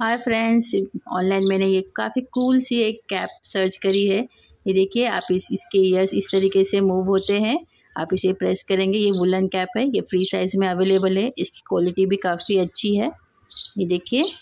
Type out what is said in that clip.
hi friends online मैंने ये काफ़ी कूल सी एक कैप सर्च करी है ये देखिए आप इस इसके ईयर्स इस तरीके से मूव होते हैं आप इसे प्रेस करेंगे ये वुलन कैप है ये फ्री साइज़ में अवेलेबल है इसकी क्वालिटी भी काफ़ी अच्छी है ये देखिए